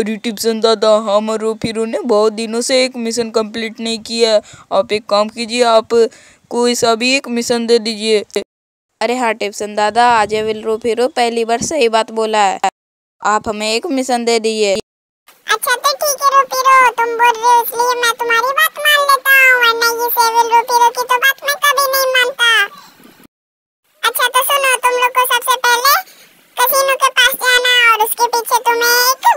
और यूट्यूब टिप्सन दादा हम और फिर ने बहुत दिनों से एक मिशन कंप्लीट नहीं किया आप एक काम कीजिए आप कोई सा भी एक मिशन दे दीजिए अरे हाँ टिप्सन दादा आज विल रो फिरो पहली बार सही बात बोला है आप हमें एक मिशन दे दीजिए अच्छा तो ठीक है रो फिरो तुम बोल रहे हो इसलिए मैं तुम्हारी बात मान लेता हूं, वरना ये सेविल रो फिरो की तो बात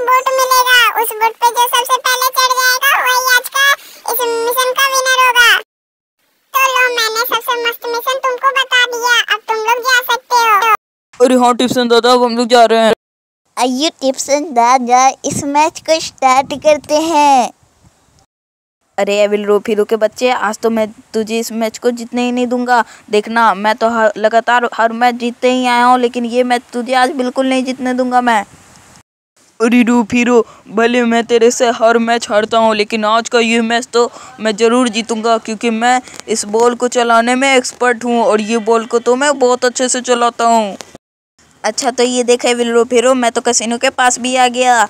बोट मिलेगा उस बोट पे जो सबसे पहले चढ़ जाएगा वही आज का इस मिशन का विनर होगा तो लो मैंने सबसे मस्त मिशन तुमको बता दिया अब तुम लोग जा सकते हो अरे हाँ टिप्सन दादा हम लोग जा रहे हैं आइए टिप्सन दादा इस मैच को स्टार्ट करते हैं अरे एविल रो फिरू के बच्चे आज तो मैं तुझे इस मैच को जीतने ही नहीं दूंगा देखना मैं तो हर लगातार हर मैच जीतते ही आया हूँ लेकिन ये मैच तुझे आज बिल्कुल नहीं जीतने दूंगा मैं रीडू फिरो भले मैं तेरे से हर मैच हारता हूँ लेकिन आज का ये मैच तो मैं ज़रूर जीतूंगा क्योंकि मैं इस बॉल को चलाने में एक्सपर्ट हूँ और ये बॉल को तो मैं बहुत अच्छे से चलाता हूँ अच्छा तो ये देखे विलो फिरो मैं तो कसिनो के पास भी आ गया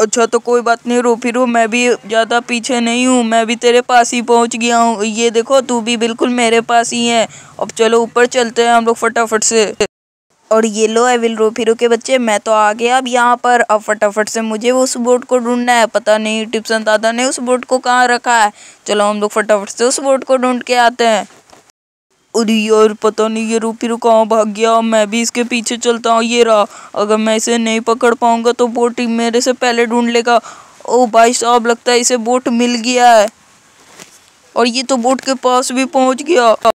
अच्छा तो कोई बात नहीं रो फिर मैं भी ज़्यादा पीछे नहीं हूँ मैं भी तेरे पास ही पहुँच गया हूँ ये देखो तू भी बिल्कुल मेरे पास ही है अब चलो ऊपर चलते हैं हम लोग फटाफट से और ये लो एविल फिर के बच्चे मैं तो आ गया अब यहाँ पर अब फटाफट से मुझे वो उस बोट को ढूंढना है पता नहीं टिप्सन दादा ने उस बोट को कहाँ रखा है चलो हम लोग फटाफट से उस बोट को ढूंढ के आते हैं और यार पता नहीं ये रूपी रू कहाँ भाग गया मैं भी इसके पीछे चलता हूँ ये रहा अगर मैं इसे नहीं पकड़ पाऊंगा तो बोट मेरे से पहले ढूंढ लेगा ओ भाई साहब लगता है इसे बोट मिल गया है और ये तो बोट के पास भी पहुँच गया